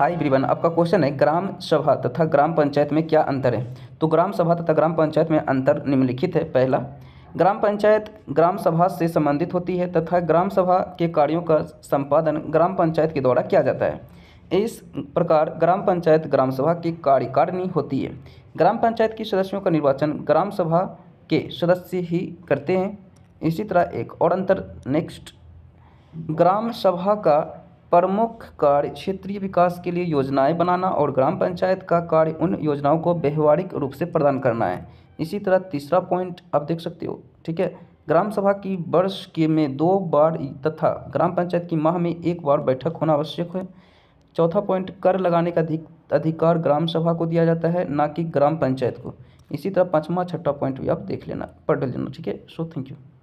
हाय ब्रिवन आपका क्वेश्चन है ग्राम सभा तथा ग्राम पंचायत में क्या अंतर है तो ग्राम सभा तथा ग्राम पंचायत में अंतर निम्नलिखित है पहला ग्राम पंचायत ग्राम सभा से संबंधित होती है तथा ग्राम सभा के कार्यों का संपादन ग्राम पंचायत के द्वारा किया जाता है इस प्रकार ग्राम पंचायत ग्राम सभा की कार्यकारिणी होती है ग्राम पंचायत के सदस्यों का निर्वाचन ग्राम सभा के सदस्य ही करते हैं इसी तरह एक और अंतर नेक्स्ट ग्राम सभा का प्रमुख कार्य क्षेत्रीय विकास के लिए योजनाएँ बनाना और ग्राम पंचायत का कार्य उन योजनाओं को व्यवहारिक रूप से प्रदान करना है इसी तरह तीसरा पॉइंट आप देख सकते हो ठीक है ग्राम सभा की वर्ष के में दो बार तथा ग्राम पंचायत की माह में एक बार बैठक होना आवश्यक है चौथा पॉइंट कर लगाने का अधिकार ग्राम सभा को दिया जाता है ना कि ग्राम पंचायत को इसी तरह पाँचवा छठा पॉइंट भी आप देख लेना पढ़ लेना ठीक है सो थैंक यू